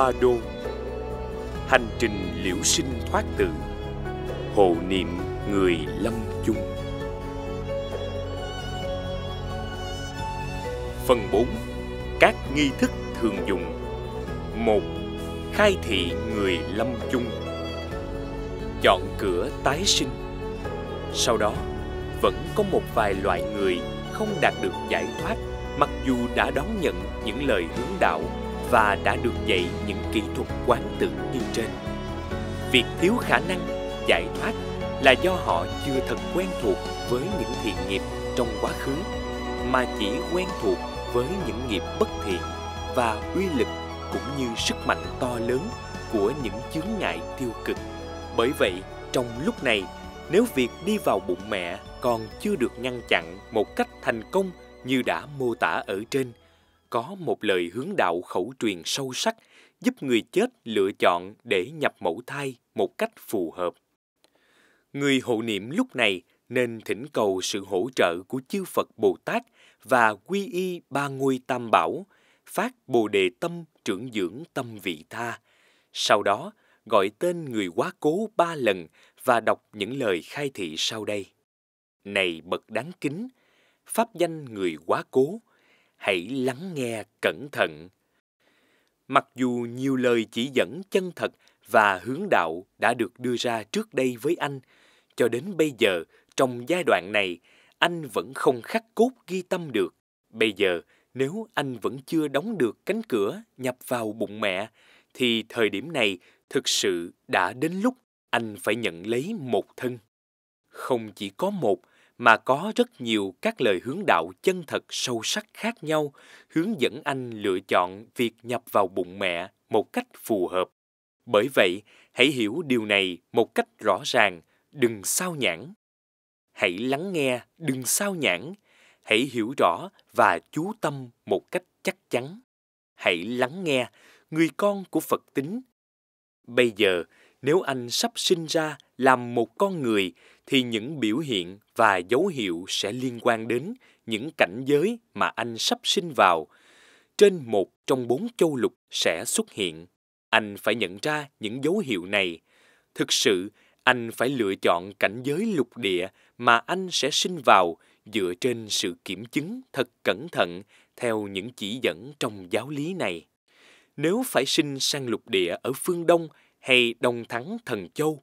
Ba Đô Hành trình liễu sinh thoát tử Hộ niệm người lâm chung Phần 4 Các nghi thức thường dùng Một Khai thị người lâm chung Chọn cửa tái sinh Sau đó, vẫn có một vài loại người không đạt được giải thoát mặc dù đã đón nhận những lời hướng đạo và đã được dạy những kỹ thuật quán tưởng như trên. Việc thiếu khả năng giải thoát là do họ chưa thật quen thuộc với những thiện nghiệp trong quá khứ mà chỉ quen thuộc với những nghiệp bất thiện và uy lực cũng như sức mạnh to lớn của những chướng ngại tiêu cực. Bởi vậy, trong lúc này, nếu việc đi vào bụng mẹ còn chưa được ngăn chặn một cách thành công như đã mô tả ở trên có một lời hướng đạo khẩu truyền sâu sắc giúp người chết lựa chọn để nhập mẫu thai một cách phù hợp. Người hộ niệm lúc này nên thỉnh cầu sự hỗ trợ của chư Phật Bồ Tát và quy y ba ngôi tam bảo, phát bồ đề tâm trưởng dưỡng tâm vị tha. Sau đó, gọi tên người quá cố ba lần và đọc những lời khai thị sau đây. Này bậc đáng kính, pháp danh người quá cố, hãy lắng nghe cẩn thận. Mặc dù nhiều lời chỉ dẫn chân thật và hướng đạo đã được đưa ra trước đây với anh, cho đến bây giờ, trong giai đoạn này, anh vẫn không khắc cốt ghi tâm được. Bây giờ, nếu anh vẫn chưa đóng được cánh cửa nhập vào bụng mẹ, thì thời điểm này thực sự đã đến lúc anh phải nhận lấy một thân. Không chỉ có một mà có rất nhiều các lời hướng đạo chân thật sâu sắc khác nhau hướng dẫn anh lựa chọn việc nhập vào bụng mẹ một cách phù hợp. Bởi vậy, hãy hiểu điều này một cách rõ ràng, đừng sao nhãn. Hãy lắng nghe, đừng sao nhãn. Hãy hiểu rõ và chú tâm một cách chắc chắn. Hãy lắng nghe, người con của Phật tính. Bây giờ, nếu anh sắp sinh ra làm một con người thì những biểu hiện và dấu hiệu sẽ liên quan đến những cảnh giới mà anh sắp sinh vào trên một trong bốn châu lục sẽ xuất hiện anh phải nhận ra những dấu hiệu này thực sự anh phải lựa chọn cảnh giới lục địa mà anh sẽ sinh vào dựa trên sự kiểm chứng thật cẩn thận theo những chỉ dẫn trong giáo lý này nếu phải sinh sang lục địa ở phương đông hay Đông Thắng Thần Châu,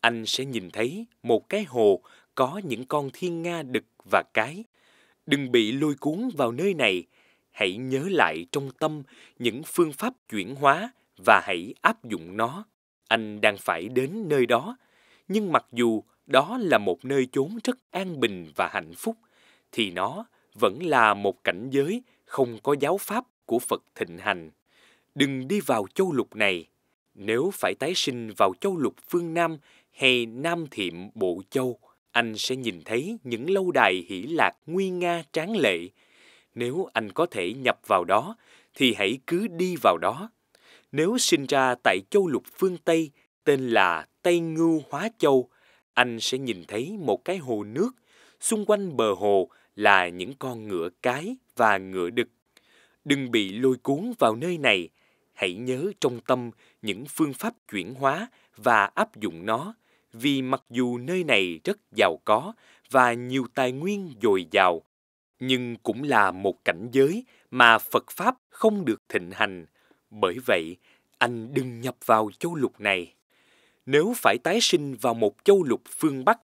anh sẽ nhìn thấy một cái hồ có những con thiên nga đực và cái. Đừng bị lôi cuốn vào nơi này, hãy nhớ lại trong tâm những phương pháp chuyển hóa và hãy áp dụng nó. Anh đang phải đến nơi đó, nhưng mặc dù đó là một nơi chốn rất an bình và hạnh phúc, thì nó vẫn là một cảnh giới không có giáo pháp của Phật thịnh hành. Đừng đi vào châu lục này, nếu phải tái sinh vào châu lục phương Nam hay Nam Thiệm Bộ Châu, anh sẽ nhìn thấy những lâu đài hỷ lạc nguy nga tráng lệ. Nếu anh có thể nhập vào đó, thì hãy cứ đi vào đó. Nếu sinh ra tại châu lục phương Tây, tên là Tây Ngưu Hóa Châu, anh sẽ nhìn thấy một cái hồ nước, xung quanh bờ hồ là những con ngựa cái và ngựa đực. Đừng bị lôi cuốn vào nơi này, hãy nhớ trong tâm những phương pháp chuyển hóa và áp dụng nó vì mặc dù nơi này rất giàu có và nhiều tài nguyên dồi dào nhưng cũng là một cảnh giới mà phật pháp không được thịnh hành bởi vậy anh đừng nhập vào châu lục này nếu phải tái sinh vào một châu lục phương bắc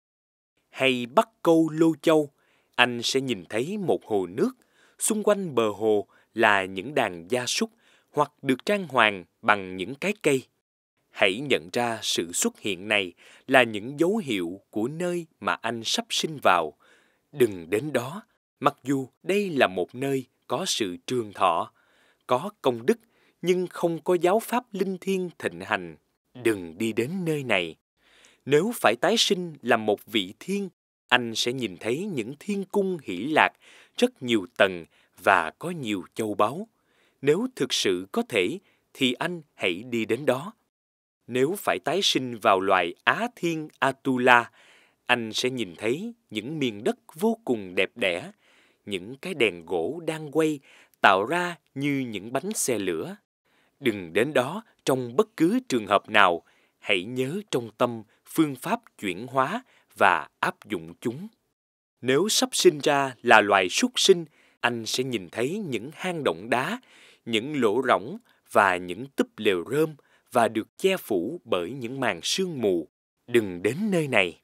hay bắc câu lô châu anh sẽ nhìn thấy một hồ nước xung quanh bờ hồ là những đàn gia súc hoặc được trang hoàng bằng những cái cây. Hãy nhận ra sự xuất hiện này là những dấu hiệu của nơi mà anh sắp sinh vào. Đừng đến đó, mặc dù đây là một nơi có sự trường thọ, có công đức nhưng không có giáo pháp linh thiêng thịnh hành. Đừng đi đến nơi này. Nếu phải tái sinh làm một vị thiên, anh sẽ nhìn thấy những thiên cung hỷ lạc, rất nhiều tầng và có nhiều châu báu nếu thực sự có thể thì anh hãy đi đến đó. Nếu phải tái sinh vào loài Á Thiên Atula, anh sẽ nhìn thấy những miền đất vô cùng đẹp đẽ, những cái đèn gỗ đang quay tạo ra như những bánh xe lửa. Đừng đến đó trong bất cứ trường hợp nào, hãy nhớ trong tâm phương pháp chuyển hóa và áp dụng chúng. Nếu sắp sinh ra là loài súc sinh, anh sẽ nhìn thấy những hang động đá, những lỗ rỗng và những túp lều rơm và được che phủ bởi những màn sương mù. Đừng đến nơi này.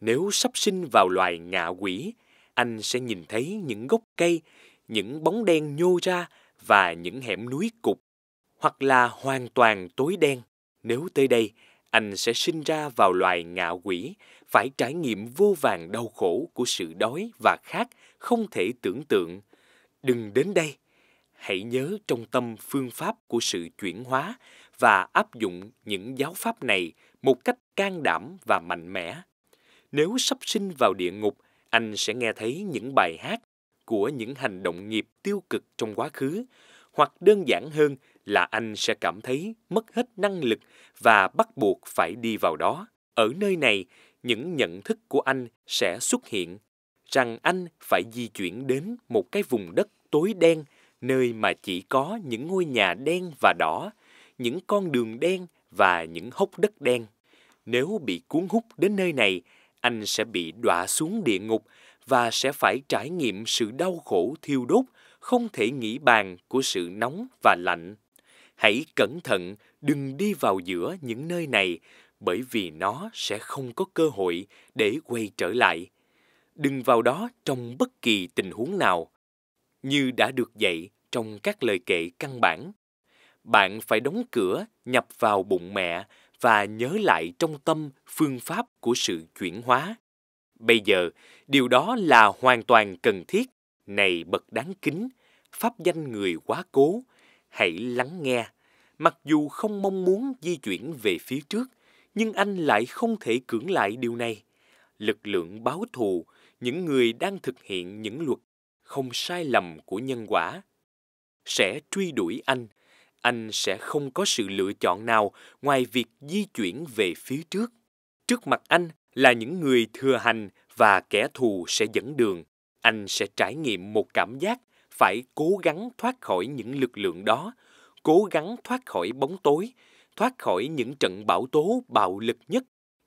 Nếu sắp sinh vào loài ngạ quỷ, anh sẽ nhìn thấy những gốc cây, những bóng đen nhô ra và những hẻm núi cục, hoặc là hoàn toàn tối đen. Nếu tới đây, anh sẽ sinh ra vào loài ngạ quỷ, phải trải nghiệm vô vàng đau khổ của sự đói và khát không thể tưởng tượng. Đừng đến đây, hãy nhớ trong tâm phương pháp của sự chuyển hóa và áp dụng những giáo pháp này một cách can đảm và mạnh mẽ. Nếu sắp sinh vào địa ngục, anh sẽ nghe thấy những bài hát của những hành động nghiệp tiêu cực trong quá khứ, hoặc đơn giản hơn là anh sẽ cảm thấy mất hết năng lực và bắt buộc phải đi vào đó. Ở nơi này, những nhận thức của anh sẽ xuất hiện rằng anh phải di chuyển đến một cái vùng đất tối đen nơi mà chỉ có những ngôi nhà đen và đỏ, những con đường đen và những hốc đất đen. Nếu bị cuốn hút đến nơi này, anh sẽ bị đọa xuống địa ngục và sẽ phải trải nghiệm sự đau khổ thiêu đốt, không thể nghĩ bàn của sự nóng và lạnh. Hãy cẩn thận, đừng đi vào giữa những nơi này, bởi vì nó sẽ không có cơ hội để quay trở lại. Đừng vào đó trong bất kỳ tình huống nào. Như đã được dạy, trong các lời kệ căn bản. Bạn phải đóng cửa, nhập vào bụng mẹ và nhớ lại trong tâm phương pháp của sự chuyển hóa. Bây giờ, điều đó là hoàn toàn cần thiết. Này bậc đáng kính, pháp danh người quá cố, hãy lắng nghe. Mặc dù không mong muốn di chuyển về phía trước, nhưng anh lại không thể cưỡng lại điều này. Lực lượng báo thù, những người đang thực hiện những luật không sai lầm của nhân quả sẽ truy đuổi anh anh sẽ không có sự lựa chọn nào ngoài việc di chuyển về phía trước trước mặt anh là những người thừa hành và kẻ thù sẽ dẫn đường anh sẽ trải nghiệm một cảm giác phải cố gắng thoát khỏi những lực lượng đó cố gắng thoát khỏi bóng tối thoát khỏi những trận bão tố bạo lực nhất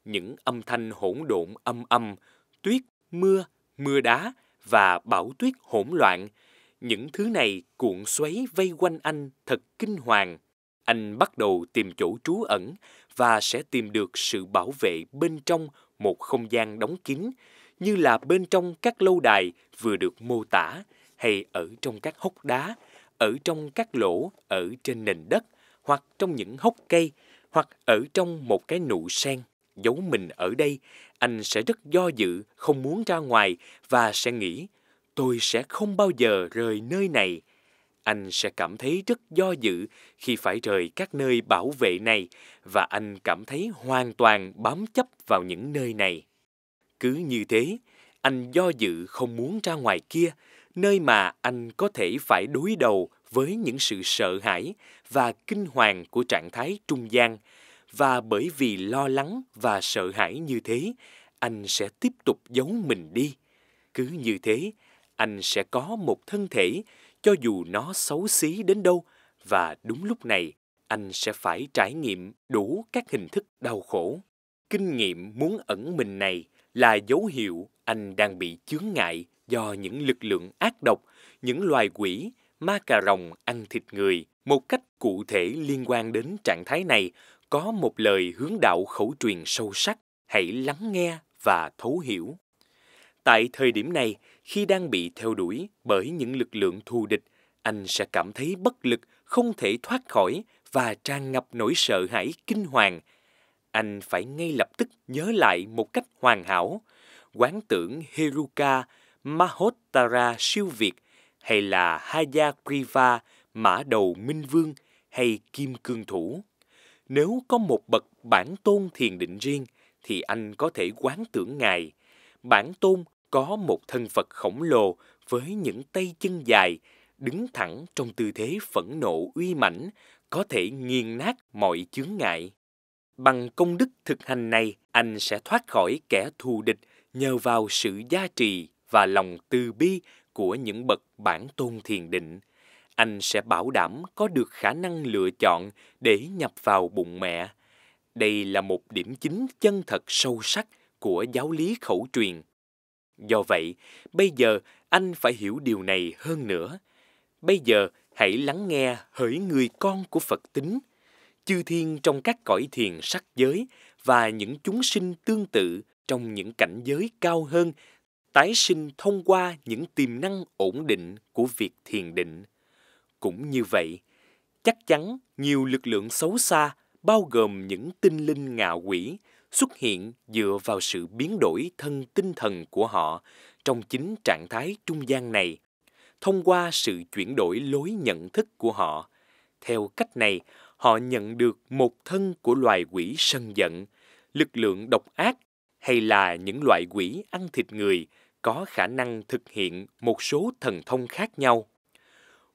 những âm thanh hỗn độn âm âm tuyết mưa mưa đá và bão tuyết hỗn loạn những thứ này cuộn xoáy vây quanh anh thật kinh hoàng. Anh bắt đầu tìm chỗ trú ẩn và sẽ tìm được sự bảo vệ bên trong một không gian đóng kín, như là bên trong các lâu đài vừa được mô tả, hay ở trong các hốc đá, ở trong các lỗ ở trên nền đất, hoặc trong những hốc cây, hoặc ở trong một cái nụ sen. Giấu mình ở đây, anh sẽ rất do dự, không muốn ra ngoài và sẽ nghĩ tôi sẽ không bao giờ rời nơi này. Anh sẽ cảm thấy rất do dự khi phải rời các nơi bảo vệ này và anh cảm thấy hoàn toàn bám chấp vào những nơi này. Cứ như thế, anh do dự không muốn ra ngoài kia, nơi mà anh có thể phải đối đầu với những sự sợ hãi và kinh hoàng của trạng thái trung gian và bởi vì lo lắng và sợ hãi như thế, anh sẽ tiếp tục giấu mình đi. Cứ như thế, anh sẽ có một thân thể cho dù nó xấu xí đến đâu và đúng lúc này anh sẽ phải trải nghiệm đủ các hình thức đau khổ. Kinh nghiệm muốn ẩn mình này là dấu hiệu anh đang bị chướng ngại do những lực lượng ác độc, những loài quỷ, ma cà rồng ăn thịt người. Một cách cụ thể liên quan đến trạng thái này có một lời hướng đạo khẩu truyền sâu sắc, hãy lắng nghe và thấu hiểu. Tại thời điểm này, khi đang bị theo đuổi bởi những lực lượng thù địch, anh sẽ cảm thấy bất lực, không thể thoát khỏi và tràn ngập nỗi sợ hãi kinh hoàng. Anh phải ngay lập tức nhớ lại một cách hoàn hảo quán tưởng Heruka, Mahotara siêu việt hay là Hayagriva, mã đầu minh vương hay kim cương thủ. Nếu có một bậc bản tôn thiền định riêng thì anh có thể quán tưởng ngài. Bản tôn có một thân Phật khổng lồ với những tay chân dài, đứng thẳng trong tư thế phẫn nộ uy mãnh, có thể nghiền nát mọi chướng ngại. Bằng công đức thực hành này, anh sẽ thoát khỏi kẻ thù địch nhờ vào sự gia trì và lòng từ bi của những bậc bản tôn thiền định. Anh sẽ bảo đảm có được khả năng lựa chọn để nhập vào bụng mẹ. Đây là một điểm chính chân thật sâu sắc của giáo lý khẩu truyền Do vậy, bây giờ anh phải hiểu điều này hơn nữa. Bây giờ hãy lắng nghe hỡi người con của Phật tính, chư thiên trong các cõi thiền sắc giới và những chúng sinh tương tự trong những cảnh giới cao hơn tái sinh thông qua những tiềm năng ổn định của việc thiền định. Cũng như vậy, chắc chắn nhiều lực lượng xấu xa bao gồm những tinh linh ngạ quỷ xuất hiện dựa vào sự biến đổi thân tinh thần của họ trong chính trạng thái trung gian này thông qua sự chuyển đổi lối nhận thức của họ theo cách này họ nhận được một thân của loài quỷ sân giận lực lượng độc ác hay là những loại quỷ ăn thịt người có khả năng thực hiện một số thần thông khác nhau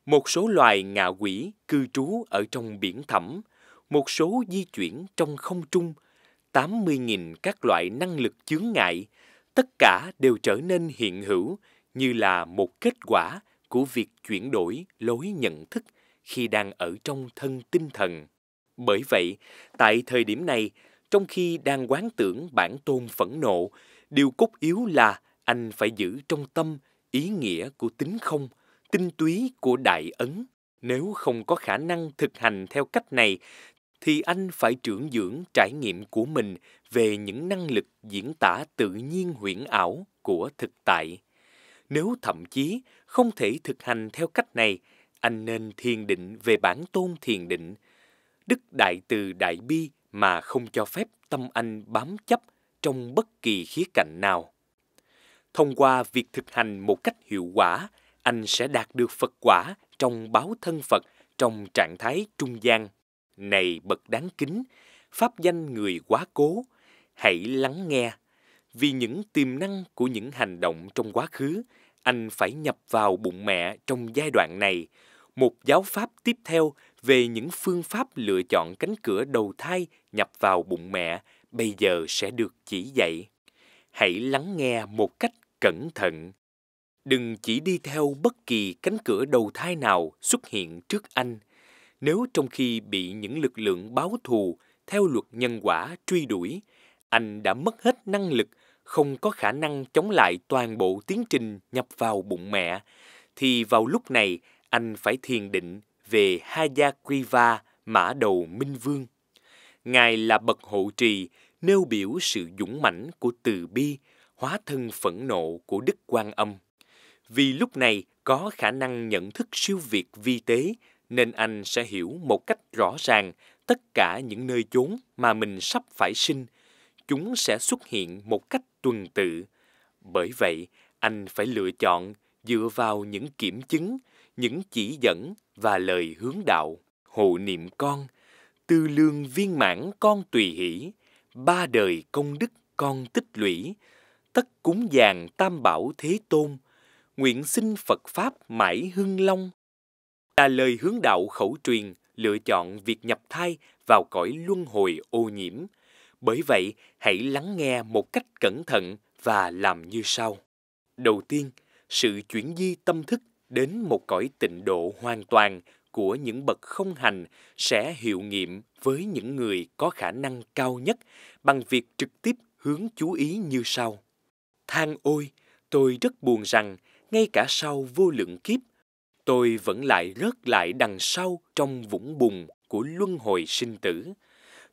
một số loài ngạ quỷ cư trú ở trong biển thẳm một số di chuyển trong không trung 80.000 các loại năng lực chướng ngại, tất cả đều trở nên hiện hữu như là một kết quả của việc chuyển đổi lối nhận thức khi đang ở trong thân tinh thần. Bởi vậy, tại thời điểm này, trong khi đang quán tưởng bản tôn phẫn nộ, điều cốt yếu là anh phải giữ trong tâm ý nghĩa của tính không, tinh túy của đại ấn. Nếu không có khả năng thực hành theo cách này thì anh phải trưởng dưỡng trải nghiệm của mình về những năng lực diễn tả tự nhiên huyễn ảo của thực tại. Nếu thậm chí không thể thực hành theo cách này, anh nên thiền định về bản tôn thiền định. Đức Đại Từ Đại Bi mà không cho phép tâm anh bám chấp trong bất kỳ khía cạnh nào. Thông qua việc thực hành một cách hiệu quả, anh sẽ đạt được Phật quả trong báo thân Phật trong trạng thái trung gian này bậc đáng kính, pháp danh người quá cố, hãy lắng nghe. Vì những tiềm năng của những hành động trong quá khứ, anh phải nhập vào bụng mẹ trong giai đoạn này. Một giáo pháp tiếp theo về những phương pháp lựa chọn cánh cửa đầu thai nhập vào bụng mẹ bây giờ sẽ được chỉ dạy. Hãy lắng nghe một cách cẩn thận. Đừng chỉ đi theo bất kỳ cánh cửa đầu thai nào xuất hiện trước anh – nếu trong khi bị những lực lượng báo thù theo luật nhân quả truy đuổi, anh đã mất hết năng lực, không có khả năng chống lại toàn bộ tiến trình nhập vào bụng mẹ, thì vào lúc này anh phải thiền định về Hayagriva, mã đầu Minh Vương. Ngài là bậc hộ trì, nêu biểu sự dũng mãnh của từ bi, hóa thân phẫn nộ của Đức Quan Âm. Vì lúc này có khả năng nhận thức siêu việt vi tế, nên anh sẽ hiểu một cách rõ ràng tất cả những nơi chốn mà mình sắp phải sinh, chúng sẽ xuất hiện một cách tuần tự. Bởi vậy, anh phải lựa chọn dựa vào những kiểm chứng, những chỉ dẫn và lời hướng đạo. Hộ niệm con, tư lương viên mãn con tùy hỷ, ba đời công đức con tích lũy, tất cúng dàn tam bảo thế tôn, nguyện xin Phật Pháp mãi hưng long, là lời hướng đạo khẩu truyền lựa chọn việc nhập thai vào cõi luân hồi ô nhiễm. Bởi vậy, hãy lắng nghe một cách cẩn thận và làm như sau. Đầu tiên, sự chuyển di tâm thức đến một cõi tịnh độ hoàn toàn của những bậc không hành sẽ hiệu nghiệm với những người có khả năng cao nhất bằng việc trực tiếp hướng chú ý như sau. Than ôi, tôi rất buồn rằng ngay cả sau vô lượng kiếp tôi vẫn lại rớt lại đằng sau trong vũng bùn của luân hồi sinh tử.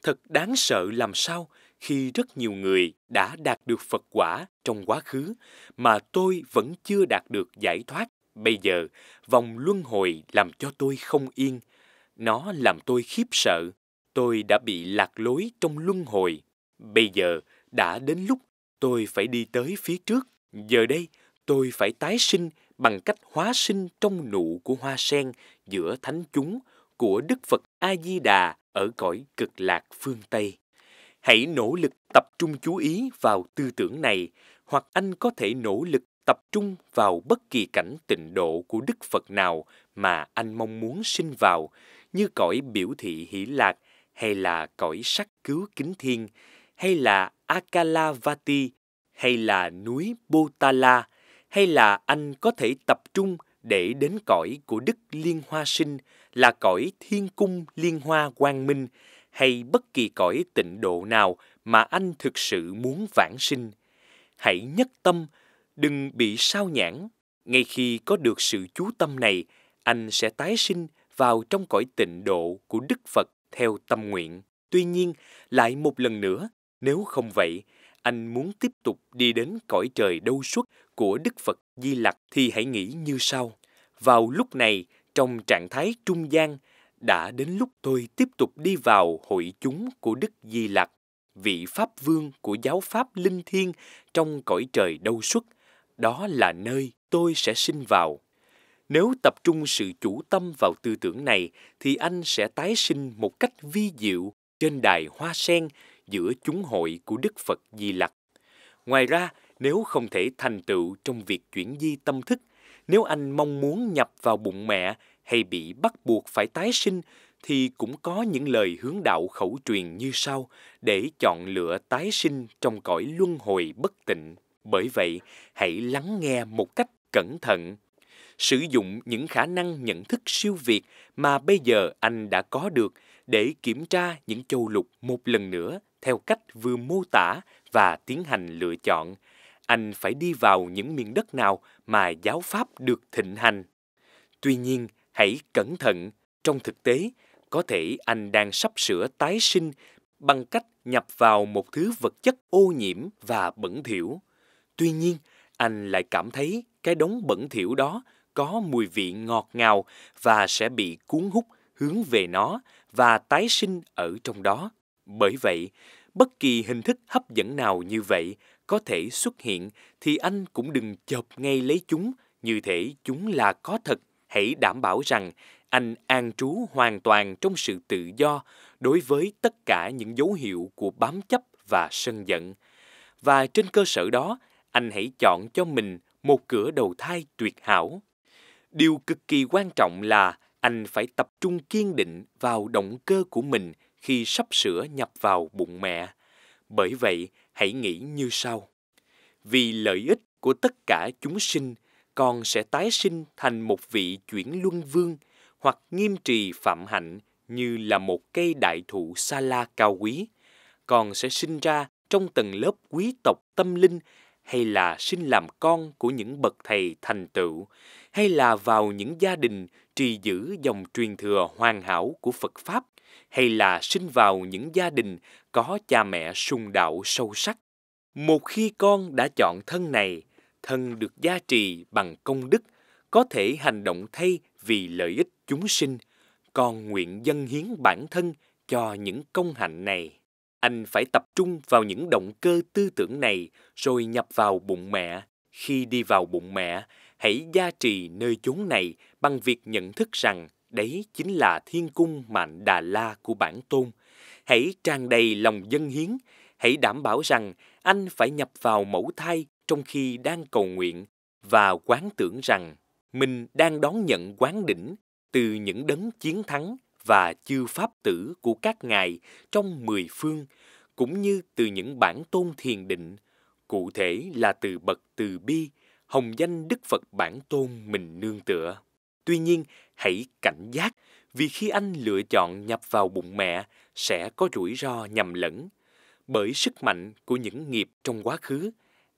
Thật đáng sợ làm sao khi rất nhiều người đã đạt được Phật quả trong quá khứ mà tôi vẫn chưa đạt được giải thoát. Bây giờ, vòng luân hồi làm cho tôi không yên. Nó làm tôi khiếp sợ. Tôi đã bị lạc lối trong luân hồi. Bây giờ, đã đến lúc tôi phải đi tới phía trước. Giờ đây, tôi phải tái sinh bằng cách hóa sinh trong nụ của hoa sen giữa thánh chúng của Đức Phật A Di Đà ở cõi cực lạc phương Tây. Hãy nỗ lực tập trung chú ý vào tư tưởng này, hoặc anh có thể nỗ lực tập trung vào bất kỳ cảnh tịnh độ của Đức Phật nào mà anh mong muốn sinh vào, như cõi biểu thị hỷ lạc hay là cõi sắc cứu kính thiên, hay là Akalavati, hay là núi Botala, hay là anh có thể tập trung để đến cõi của Đức Liên Hoa Sinh là cõi Thiên Cung Liên Hoa Quang Minh hay bất kỳ cõi tịnh độ nào mà anh thực sự muốn vãng sinh. Hãy nhất tâm, đừng bị sao nhãn. Ngay khi có được sự chú tâm này, anh sẽ tái sinh vào trong cõi tịnh độ của Đức Phật theo tâm nguyện. Tuy nhiên, lại một lần nữa, nếu không vậy, anh muốn tiếp tục đi đến cõi trời đâu suốt của Đức Phật Di Lặc thì hãy nghĩ như sau. Vào lúc này, trong trạng thái trung gian, đã đến lúc tôi tiếp tục đi vào hội chúng của Đức Di Lặc, vị Pháp Vương của giáo Pháp Linh Thiên trong cõi trời đâu xuất. Đó là nơi tôi sẽ sinh vào. Nếu tập trung sự chủ tâm vào tư tưởng này, thì anh sẽ tái sinh một cách vi diệu trên đài hoa sen giữa chúng hội của Đức Phật Di Lặc. Ngoài ra, nếu không thể thành tựu trong việc chuyển di tâm thức, nếu anh mong muốn nhập vào bụng mẹ hay bị bắt buộc phải tái sinh thì cũng có những lời hướng đạo khẩu truyền như sau để chọn lựa tái sinh trong cõi luân hồi bất tịnh. Bởi vậy, hãy lắng nghe một cách cẩn thận. Sử dụng những khả năng nhận thức siêu việt mà bây giờ anh đã có được để kiểm tra những châu lục một lần nữa theo cách vừa mô tả và tiến hành lựa chọn anh phải đi vào những miền đất nào mà giáo pháp được thịnh hành tuy nhiên hãy cẩn thận trong thực tế có thể anh đang sắp sửa tái sinh bằng cách nhập vào một thứ vật chất ô nhiễm và bẩn thỉu tuy nhiên anh lại cảm thấy cái đống bẩn thỉu đó có mùi vị ngọt ngào và sẽ bị cuốn hút hướng về nó và tái sinh ở trong đó bởi vậy, bất kỳ hình thức hấp dẫn nào như vậy có thể xuất hiện thì anh cũng đừng chộp ngay lấy chúng, như thể chúng là có thật. Hãy đảm bảo rằng anh an trú hoàn toàn trong sự tự do đối với tất cả những dấu hiệu của bám chấp và sân giận. Và trên cơ sở đó, anh hãy chọn cho mình một cửa đầu thai tuyệt hảo. Điều cực kỳ quan trọng là anh phải tập trung kiên định vào động cơ của mình – khi sắp sửa nhập vào bụng mẹ. Bởi vậy, hãy nghĩ như sau. Vì lợi ích của tất cả chúng sinh, con sẽ tái sinh thành một vị chuyển luân vương hoặc nghiêm trì phạm hạnh như là một cây đại thụ sa la cao quý. Con sẽ sinh ra trong tầng lớp quý tộc tâm linh hay là sinh làm con của những bậc thầy thành tựu hay là vào những gia đình trì giữ dòng truyền thừa hoàn hảo của Phật Pháp – hay là sinh vào những gia đình có cha mẹ sùng đạo sâu sắc. Một khi con đã chọn thân này, thân được gia trì bằng công đức, có thể hành động thay vì lợi ích chúng sinh. Con nguyện dâng hiến bản thân cho những công hạnh này. Anh phải tập trung vào những động cơ tư tưởng này rồi nhập vào bụng mẹ. Khi đi vào bụng mẹ, hãy gia trì nơi chốn này bằng việc nhận thức rằng Đấy chính là thiên cung mạnh Đà La của bản tôn. Hãy tràn đầy lòng dân hiến, hãy đảm bảo rằng anh phải nhập vào mẫu thai trong khi đang cầu nguyện và quán tưởng rằng mình đang đón nhận quán đỉnh từ những đấng chiến thắng và chư pháp tử của các ngài trong mười phương, cũng như từ những bản tôn thiền định, cụ thể là từ bậc từ bi, hồng danh Đức Phật bản tôn mình nương tựa. Tuy nhiên, hãy cảnh giác vì khi anh lựa chọn nhập vào bụng mẹ sẽ có rủi ro nhầm lẫn. Bởi sức mạnh của những nghiệp trong quá khứ,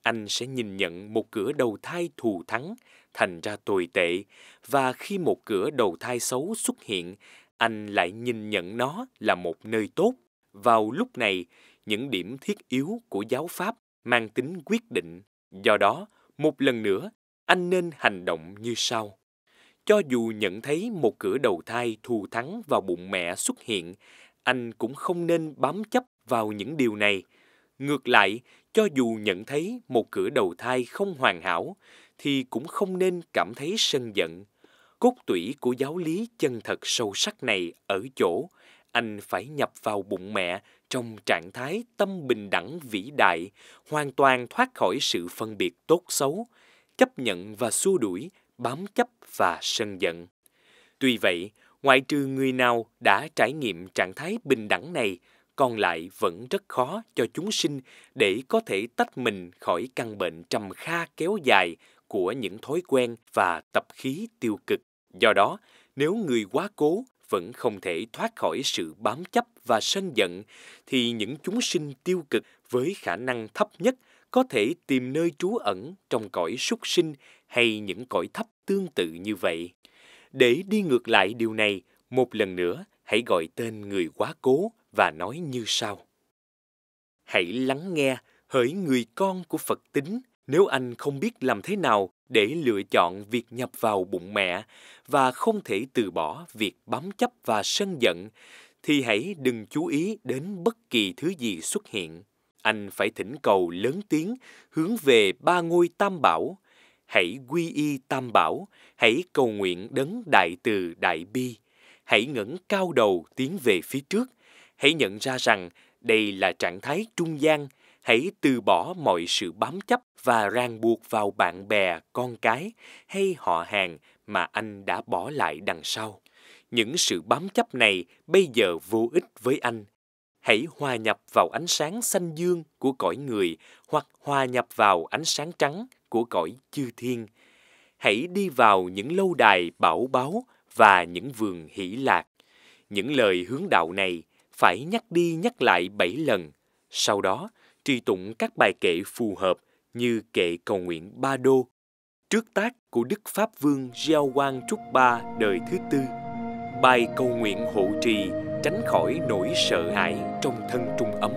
anh sẽ nhìn nhận một cửa đầu thai thù thắng thành ra tồi tệ và khi một cửa đầu thai xấu xuất hiện, anh lại nhìn nhận nó là một nơi tốt. Vào lúc này, những điểm thiết yếu của giáo pháp mang tính quyết định. Do đó, một lần nữa, anh nên hành động như sau. Cho dù nhận thấy một cửa đầu thai thù thắng vào bụng mẹ xuất hiện, anh cũng không nên bám chấp vào những điều này. Ngược lại, cho dù nhận thấy một cửa đầu thai không hoàn hảo, thì cũng không nên cảm thấy sân giận. Cốt tủy của giáo lý chân thật sâu sắc này ở chỗ, anh phải nhập vào bụng mẹ trong trạng thái tâm bình đẳng vĩ đại, hoàn toàn thoát khỏi sự phân biệt tốt xấu, chấp nhận và xua đuổi bám chấp và sân giận. Tuy vậy, ngoại trừ người nào đã trải nghiệm trạng thái bình đẳng này, còn lại vẫn rất khó cho chúng sinh để có thể tách mình khỏi căn bệnh trầm kha kéo dài của những thói quen và tập khí tiêu cực. Do đó, nếu người quá cố vẫn không thể thoát khỏi sự bám chấp và sân giận, thì những chúng sinh tiêu cực với khả năng thấp nhất có thể tìm nơi trú ẩn trong cõi súc sinh hay những cõi thấp tương tự như vậy. Để đi ngược lại điều này, một lần nữa hãy gọi tên người quá cố và nói như sau. Hãy lắng nghe, hỡi người con của Phật tính, nếu anh không biết làm thế nào để lựa chọn việc nhập vào bụng mẹ và không thể từ bỏ việc bám chấp và sân giận, thì hãy đừng chú ý đến bất kỳ thứ gì xuất hiện. Anh phải thỉnh cầu lớn tiếng, hướng về ba ngôi tam bảo – hãy quy y tam bảo, hãy cầu nguyện đấng đại từ đại bi, hãy ngẩng cao đầu tiến về phía trước, hãy nhận ra rằng đây là trạng thái trung gian, hãy từ bỏ mọi sự bám chấp và ràng buộc vào bạn bè, con cái hay họ hàng mà anh đã bỏ lại đằng sau. Những sự bám chấp này bây giờ vô ích với anh. Hãy hòa nhập vào ánh sáng xanh dương của cõi người hoặc hòa nhập vào ánh sáng trắng của cõi chư thiên. Hãy đi vào những lâu đài bảo báu và những vườn hỷ lạc. Những lời hướng đạo này phải nhắc đi nhắc lại bảy lần. Sau đó, tri tụng các bài kệ phù hợp như kệ cầu nguyện Ba Đô, trước tác của Đức Pháp Vương Giao Quang Trúc Ba đời thứ tư, bài cầu nguyện hộ trì tránh khỏi nỗi sợ hãi trong thân trung ấm,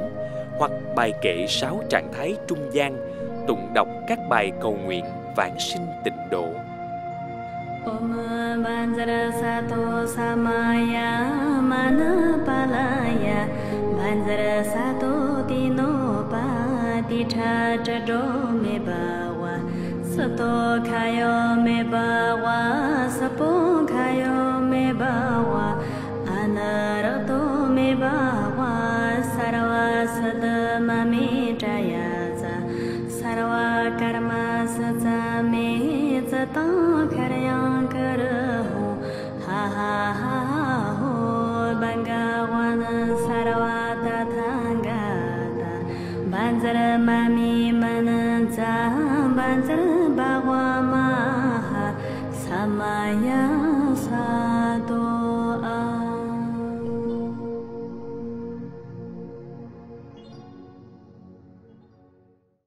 hoặc bài kệ sáu trạng thái trung gian tụng đọc các bài cầu nguyện vãng sinh tịnh độ. Om Banjara Samaya Manapalaya Banjara Sato Tinopati Chadro Mebawa Sato Kayo Mebawa Sapo Kayo Mebawa Samaya